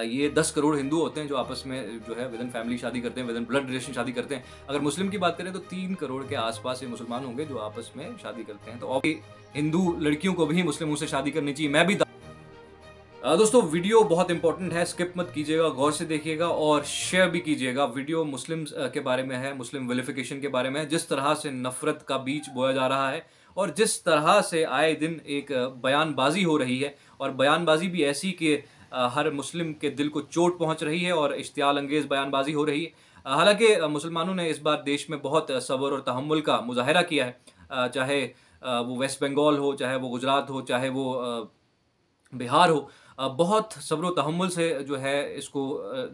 ये दस करोड़ हिंदू होते हैं जो आपस में जो है विदन फैमिली शादी करते हैं विदन ब्लड रिलेशन शादी करते हैं अगर मुस्लिम की बात करें तो तीन करोड़ के आसपास ये मुसलमान होंगे जो आपस में शादी करते हैं तो और हिंदू लड़कियों को भी मुस्लिमों से शादी करनी चाहिए मैं भी दोस्तों वीडियो बहुत इंपॉर्टेंट है स्किप मत कीजिएगा गौर से देखिएगा और शेयर भी कीजिएगा वीडियो मुस्लिम के बारे में है मुस्लिम वेलिफिकेशन के बारे में है जिस तरह से नफरत का बीच बोया जा रहा है और जिस तरह से आए दिन एक बयानबाजी हो रही है और बयानबाजी भी ऐसी कि हर मुस्लिम के दिल को चोट पहुंच रही है और इश्तियाल अंगेज़ बयानबाजी हो रही है हालांकि मुसलमानों ने इस बार देश में बहुत सब्र और तहमुल का मुजाहरा किया है चाहे वो वेस्ट बंगाल हो चाहे वो गुजरात हो चाहे वो बिहार हो बहुत सब्र तहमुल से जो है इसको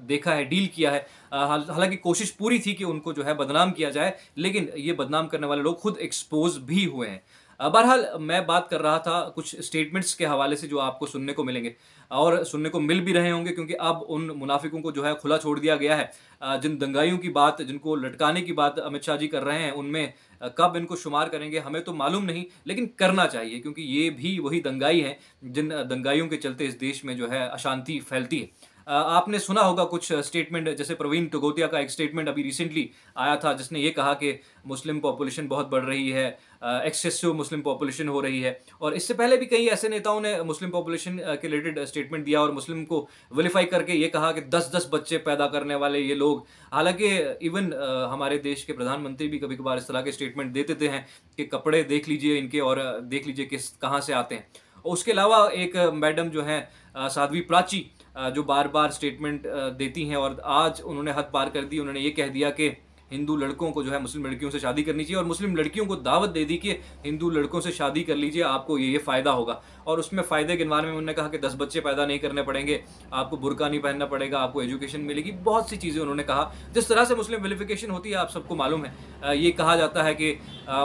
देखा है डील किया है हालांकि कोशिश पूरी थी कि उनको जो है बदनाम किया जाए लेकिन ये बदनाम करने वाले लोग खुद एक्सपोज भी हुए हैं बहरहाल मैं बात कर रहा था कुछ स्टेटमेंट्स के हवाले से जो आपको सुनने को मिलेंगे और सुनने को मिल भी रहे होंगे क्योंकि अब उन मुनाफिकों को जो है खुला छोड़ दिया गया है जिन दंगाइयों की बात जिनको लटकाने की बात अमित शाह जी कर रहे हैं उनमें कब इनको शुमार करेंगे हमें तो मालूम नहीं लेकिन करना चाहिए क्योंकि ये भी वही दंगाई है जिन दंगाइयों के चलते इस देश में जो है अशांति फैलती है आपने सुना होगा कुछ स्टेटमेंट जैसे प्रवीण टगोतिया का एक स्टेटमेंट अभी रिसेंटली आया था जिसने ये कहा कि मुस्लिम पॉपुलेशन बहुत बढ़ रही है एक्सेसिव मुस्लिम पॉपुलेशन हो रही है और इससे पहले भी कई ऐसे नेताओं ने मुस्लिम पॉपुलेशन के रिलेटेड स्टेटमेंट दिया और मुस्लिम को वेलीफाई करके ये कहा कि दस दस बच्चे पैदा करने वाले ये लोग हालांकि इवन हमारे देश के प्रधानमंत्री भी कभी कभार इस तरह के स्टेटमेंट दे देते हैं कि कपड़े देख लीजिए इनके और देख लीजिए किस कहाँ से आते हैं उसके अलावा एक मैडम जो हैं साध्वी प्राची जो बार बार स्टेटमेंट देती हैं और आज उन्होंने हद पार कर दी उन्होंने ये कह दिया कि हिंदू लड़कों को जो है मुस्लिम लड़कियों से शादी करनी चाहिए और मुस्लिम लड़कियों को दावत दे दी कि हिंदू लड़कों से शादी कर लीजिए आपको ये ये फ़ायदा होगा और उसमें फ़ायदे के बारे में उन्होंने कहा कि दस बच्चे पैदा नहीं करने पड़ेंगे आपको बुरका नहीं पहनना पड़ेगा आपको एजुकेशन मिलेगी बहुत सी चीज़ें उन्होंने कहा जिस तरह से मुस्लिम वेलीफिकेशन होती है आप सबको मालूम है ये कहा जाता है कि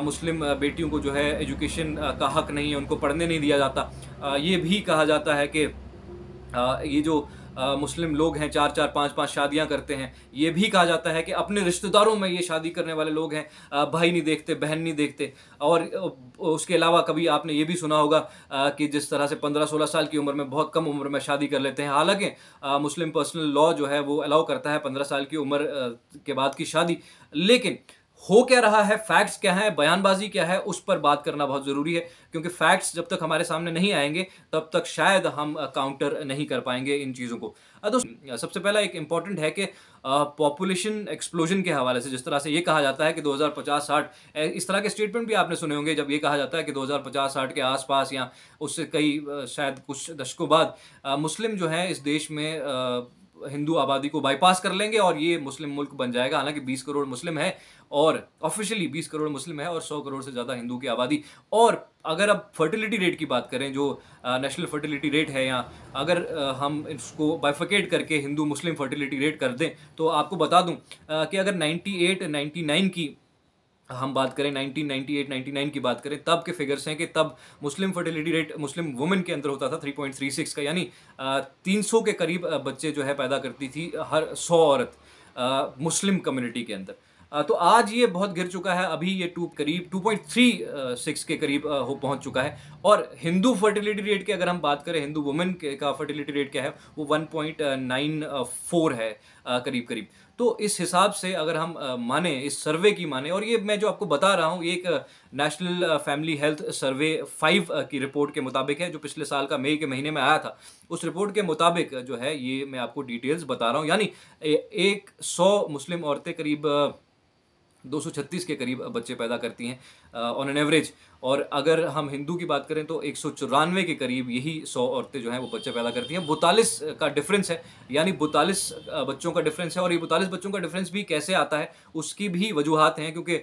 मुस्लिम बेटियों को जो है एजुकेशन का हक नहीं है उनको पढ़ने नहीं दिया जाता ये भी कहा जाता है कि ये जो आ, मुस्लिम लोग हैं चार चार पाँच पाँच शादियां करते हैं ये भी कहा जाता है कि अपने रिश्तेदारों में ये शादी करने वाले लोग हैं आ, भाई नहीं देखते बहन नहीं देखते और उसके अलावा कभी आपने ये भी सुना होगा आ, कि जिस तरह से पंद्रह सोलह साल की उम्र में बहुत कम उम्र में शादी कर लेते हैं हालांकि मुस्लिम पर्सनल लॉ जो है वो अलाउ करता है पंद्रह साल की उम्र के बाद की शादी लेकिन हो क्या रहा है फैक्ट्स क्या है बयानबाजी क्या है उस पर बात करना बहुत ज़रूरी है क्योंकि फैक्ट्स जब तक हमारे सामने नहीं आएंगे तब तक शायद हम काउंटर नहीं कर पाएंगे इन चीज़ों को दोस्तों सबसे पहला एक इम्पॉर्टेंट है कि पॉपुलेशन एक्सप्लोजन के हवाले से जिस तरह से ये कहा जाता है कि 2050-60 इस तरह के स्टेटमेंट भी आपने सुने होंगे जब ये कहा जाता है कि 2050-60 के आसपास या उससे कई शायद कुछ दशकों बाद मुस्लिम जो है इस देश में हिंदू आबादी को बाईपास कर लेंगे और ये मुस्लिम मुल्क बन जाएगा हालांकि 20 करोड़ मुस्लिम है और ऑफिशियली 20 करोड़ मुस्लिम है और 100 करोड़ से ज़्यादा हिंदू की आबादी और अगर अब फर्टिलिटी रेट की बात करें जो नेशनल फर्टिलिटी रेट है या अगर हम इसको बाइफिकेट करके हिंदू मुस्लिम फर्टिलिटी रेट कर दें तो आपको बता दूँ कि अगर 98 99 की हम बात करें 1998 99 की बात करें तब के फिगर्स हैं कि तब Muslim fertility rate Muslim women के अंदर होता था 3.36 का यानी 300 के करीब बच्चे जो है पैदा करती थी हर सौ औरत मुस्लिम कम्युनिटी के अंदर तो आज ये बहुत गिर चुका है अभी ये टू करीब 2.36 के करीब हो पहुंच चुका है और हिंदू फर्टिलिटी रेट की अगर हम बात करें हिंदू वुमेन का फर्टिलिटी रेट क्या है वो 1.94 है करीब करीब तो इस हिसाब से अगर हम माने इस सर्वे की माने और ये मैं जो आपको बता रहा हूँ ये एक National Family Health Survey five की रिपोर्ट के मुताबिक है जो पिछले साल का मई के महीने में आया था उस रिपोर्ट के मुताबिक जो है ये मैं आपको डिटेल्स बता रहा हूँ यानी एक सौ मुस्लिम औरतें करीब 236 के करीब बच्चे पैदा करती हैं ऑन एन एवरेज और अगर हम हिंदू की बात करें तो एक के करीब यही सौ औरतें जो हैं वो बच्चे पैदा करती हैं बतालीस का डिफरेंस है यानी बतालीस बच्चों का डिफरेंस है और ये बतालीस बच्चों का डिफरेंस भी कैसे आता है उसकी भी वजूहत हैं क्योंकि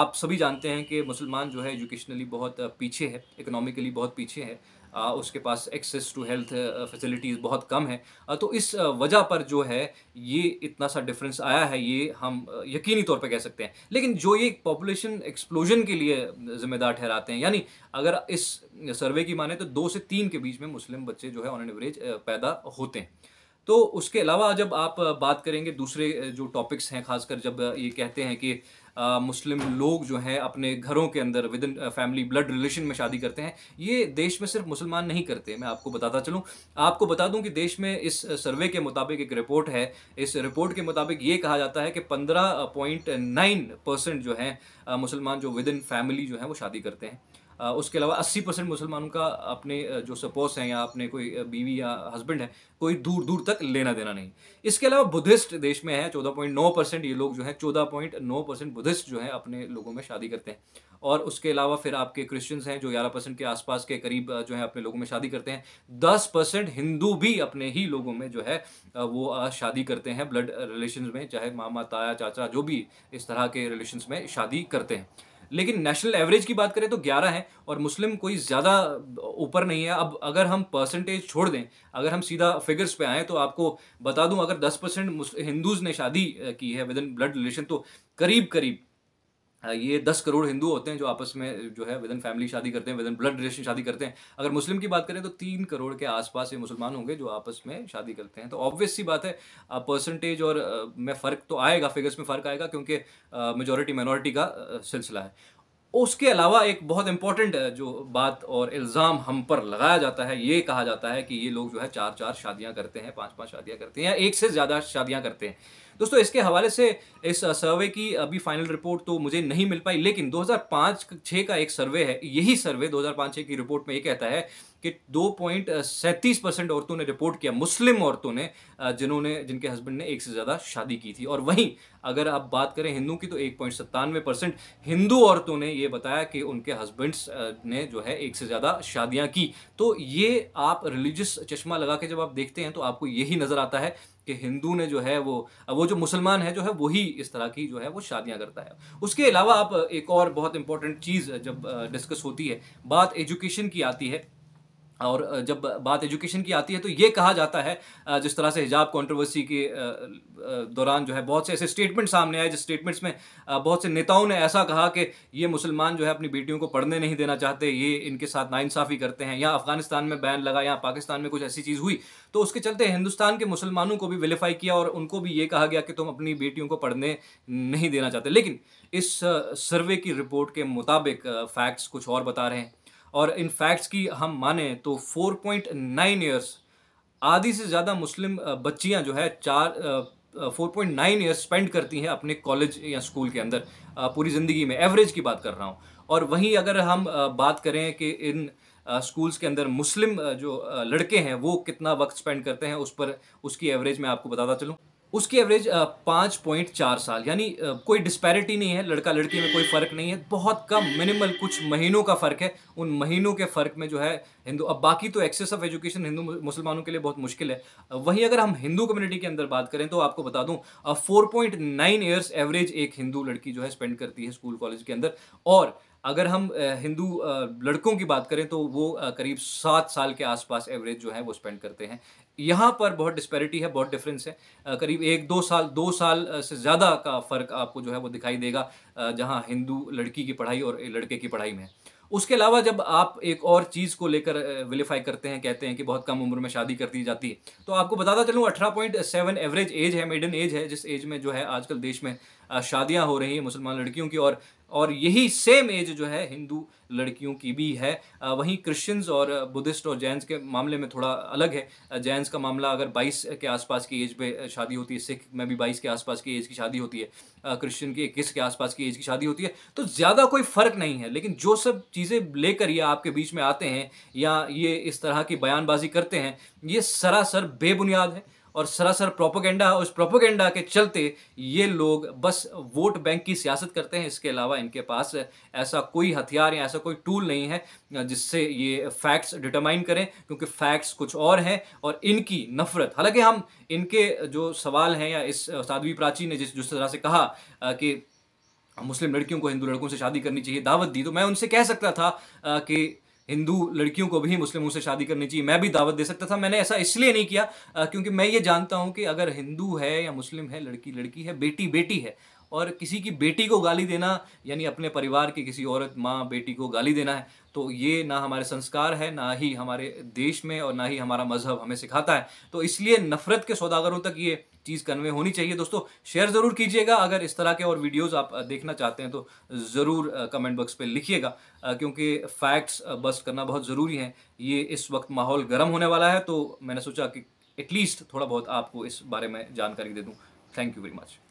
आप सभी जानते हैं कि मुसलमान जो है एजुकेशनली बहुत पीछे है इकोनॉमिकली बहुत पीछे है उसके पास एक्सेस टू हेल्थ फैसिलिटीज़ बहुत कम है तो इस वजह पर जो है ये इतना सा डिफरेंस आया है ये हम यकीनी तौर पर कह सकते हैं लेकिन जो ये पॉपुलेशन एक्सप्लोजन के लिए ज़िम्मेदार ठहराते हैं यानी अगर इस सर्वे की माने तो दो से तीन के बीच में मुस्लिम बच्चे जो है ऑन एवरेज पैदा होते हैं तो उसके अलावा जब आप बात करेंगे दूसरे जो टॉपिक्स हैं खासकर जब ये कहते हैं कि मुस्लिम लोग जो हैं अपने घरों के अंदर within family blood relation में शादी करते हैं ये देश में सिर्फ मुसलमान नहीं करते मैं आपको बताता चलूँ आपको बता दूँ कि देश में इस सर्वे के मुताबिक एक रिपोर्ट है इस रिपोर्ट के मुताबिक ये कहा जाता है कि पंद्रह पॉइंट नाइन परसेंट जो हैं मुसलमान जो विद इन फैमिली जो हैं वो शादी करते हैं उसके अलावा 80 परसेंट मुसलमानों का अपने जो सपोस हैं या अपने कोई बीवी या हस्बैंड है कोई दूर दूर तक लेना देना नहीं इसके अलावा बुद्धिस्ट देश में है चौदह पॉइंट नौ परसेंट ये लोग जो हैं नौ परसेंट बुद्धिस्ट जो हैं अपने लोगों में शादी करते हैं और उसके अलावा फिर आपके क्रिश्चियंस हैं जो ग्यारह परसेंट के आसपास के करीब जो है अपने लोगों में शादी करते हैं दस परसेंट हिंदू भी अपने ही लोगों में जो है वो शादी करते हैं ब्लड रिलेशन में चाहे मामा ताया चाचा जो भी इस तरह के रिलेशन में शादी करते हैं लेकिन नेशनल एवरेज की बात करें तो ग्यारह है और मुस्लिम कोई ज़्यादा ऊपर नहीं है अब अगर हम परसेंटेज छोड़ दें अगर हम सीधा फिगर्स पे आएँ तो आपको बता दूं अगर दस परसेंट हिंदूज़ ने शादी की है विद इन ब्लड रिलेशन तो करीब करीब ये दस करोड़ हिंदू होते हैं जो आपस में जो है विदन फैमिली शादी करते हैं विदन ब्लड रिलेशन शादी करते हैं अगर मुस्लिम की बात करें तो तीन करोड़ के आसपास ये मुसलमान होंगे जो आपस में शादी करते हैं तो ऑब्वियस सी बात है परसेंटेज और में फ़र्क तो आएगा फिगर्स में फ़र्क आएगा क्योंकि मेजोरिटी माइनॉरिटी का सिलसिला है उसके अलावा एक बहुत इंपॉर्टेंट जो बात और इल्ज़ाम हम पर लगाया जाता है ये कहा जाता है कि ये लोग जो है चार चार शादियां करते हैं पांच पांच शादियां करते हैं या एक से ज़्यादा शादियां करते हैं दोस्तों इसके हवाले से इस सर्वे की अभी फाइनल रिपोर्ट तो मुझे नहीं मिल पाई लेकिन 2005-6 का एक सर्वे है यही सर्वे 2005-6 की रिपोर्ट में ये कहता है कि दो पॉइंट सैंतीस परसेंट औरतों ने रिपोर्ट किया मुस्लिम औरतों ने जिन्होंने जिनके हस्बैंड ने एक से ज़्यादा शादी की थी और वहीं अगर आप बात करें हिंदू की तो एक पॉइंट सत्तानवे परसेंट हिंदू औरतों ने ये बताया कि उनके हस्बैंड्स ने जो है एक से ज़्यादा शादियाँ की तो ये आप रिलीजियस चश्मा लगा के जब आप देखते हैं तो आपको यही नज़र आता है कि हिंदू ने जो है वो वो जो मुसलमान है जो है वही इस तरह की जो है वो शादियां करता है उसके अलावा आप एक और बहुत इंपॉर्टेंट चीज़ जब डिस्कस होती है बात एजुकेशन की आती है और जब बात एजुकेशन की आती है तो ये कहा जाता है जिस तरह से हिजाब कंट्रोवर्सी के दौरान जो है बहुत से ऐसे स्टेटमेंट सामने आए जिस स्टेटमेंट्स में बहुत से नेताओं ने ऐसा कहा कि ये मुसलमान जो है अपनी बेटियों को पढ़ने नहीं देना चाहते ये इनके साथ नाइंसाफ़ी करते हैं या अफ़गानिस्तान में बैन लगा या पाकिस्तान में कुछ ऐसी चीज़ हुई तो उसके चलते हिंदुस्तान के मुसलमानों को भी वेलीफाई किया और उनको भी ये कहा गया कि तुम अपनी बेटियों को पढ़ने नहीं देना चाहते लेकिन इस सर्वे की रिपोर्ट के मुताबिक फैक्ट्स कुछ और बता रहे हैं और इन फैक्ट्स की हम माने तो 4.9 पॉइंट ईयर्स आधी से ज़्यादा मुस्लिम बच्चियां जो है चार four point nine years spend करती हैं अपने कॉलेज या स्कूल के अंदर पूरी ज़िंदगी में एवरेज की बात कर रहा हूँ और वहीं अगर हम बात करें कि इन स्कूल्स के अंदर मुस्लिम जो लड़के हैं वो कितना वक्त स्पेंड करते हैं उस पर उसकी एवरेज मैं आपको बताता चलूँ उसकी एवरेज पाँच पॉइंट चार साल यानी कोई डिस्पैरिटी नहीं है लड़का लड़की में कोई फ़र्क नहीं है बहुत कम मिनिमल कुछ महीनों का फ़र्क है उन महीनों के फ़र्क में जो है हिंदू अब बाकी तो एक्सेस ऑफ एजुकेशन हिंदू मुसलमानों के लिए बहुत मुश्किल है वहीं अगर हम हिंदू कम्युनिटी के अंदर बात करें तो आपको बता दूँ four point nine years average एक हिंदू लड़की जो है स्पेंड करती है स्कूल कॉलेज के अंदर और अगर हम हिंदू लड़कों की बात करें तो वो करीब सात साल के आसपास एवरेज जो है वो स्पेंड करते हैं यहाँ पर बहुत डिस्पैरिटी है बहुत डिफरेंस है करीब एक दो साल दो साल से ज़्यादा का फ़र्क आपको जो है वो दिखाई देगा जहाँ हिंदू लड़की की पढ़ाई और लड़के की पढ़ाई में उसके अलावा जब आप एक और चीज़ को लेकर वेलीफाई करते हैं कहते हैं कि बहुत कम उम्र में शादी कर दी जाती है तो आपको बताता चलूँ अठारह पॉइंट सेवन एवरेज एज है मिडन एज है जिस एज में जो है आजकल देश में शादियाँ हो रही हैं मुसलमान लड़कियों की और और यही सेम एज जो है हिंदू लड़कियों की भी है वहीं क्रिश्चियंस और बुद्धिस्ट और जैन्स के मामले में थोड़ा अलग है जैन्स का मामला अगर 22 के आसपास की एज पे शादी होती है सिख में भी 22 के आसपास की एज की शादी होती है क्रिश्चियन की इक्कीस के आसपास की एज की शादी होती है तो ज़्यादा कोई फ़र्क नहीं है लेकिन जो सब चीज़ें लेकर ये आपके बीच में आते हैं या ये इस तरह की बयानबाजी करते हैं ये सरासर बेबुनियाद है और सरासर प्रोपोगेंडा उस प्रोपोगेंडा के चलते ये लोग बस वोट बैंक की सियासत करते हैं इसके अलावा इनके पास ऐसा कोई हथियार या ऐसा कोई टूल नहीं है जिससे ये फैक्ट्स डिटरमाइन करें क्योंकि फैक्ट्स कुछ और हैं और इनकी नफरत हालांकि हम इनके जो सवाल हैं या इस साध्वी प्राची ने जिस जिस तरह से कहा कि मुस्लिम लड़कियों को हिंदू लड़कों से शादी करनी चाहिए दावत दी तो मैं उनसे कह सकता था कि हिंदू लड़कियों को भी मुस्लिमों से शादी करनी चाहिए मैं भी दावत दे सकता था मैंने ऐसा इसलिए नहीं किया क्योंकि मैं ये जानता हूँ कि अगर हिंदू है या मुस्लिम है लड़की लड़की है बेटी बेटी है और किसी की बेटी को गाली देना यानी अपने परिवार की किसी औरत माँ बेटी को गाली देना है तो ये ना हमारे संस्कार है ना ही हमारे देश में और ना ही हमारा मज़हब हमें सिखाता है तो इसलिए नफ़रत के सौदागरों तक ये चीज़ कन्वे होनी चाहिए दोस्तों शेयर ज़रूर कीजिएगा अगर इस तरह के और वीडियोज़ आप देखना चाहते हैं तो ज़रूर कमेंट बॉक्स पर लिखिएगा क्योंकि फैक्ट्स बस्ट करना बहुत ज़रूरी है ये इस वक्त माहौल गर्म होने वाला है तो मैंने सोचा कि एटलीस्ट थोड़ा बहुत आपको इस बारे में जानकारी दे दूँ थैंक यू वेरी मच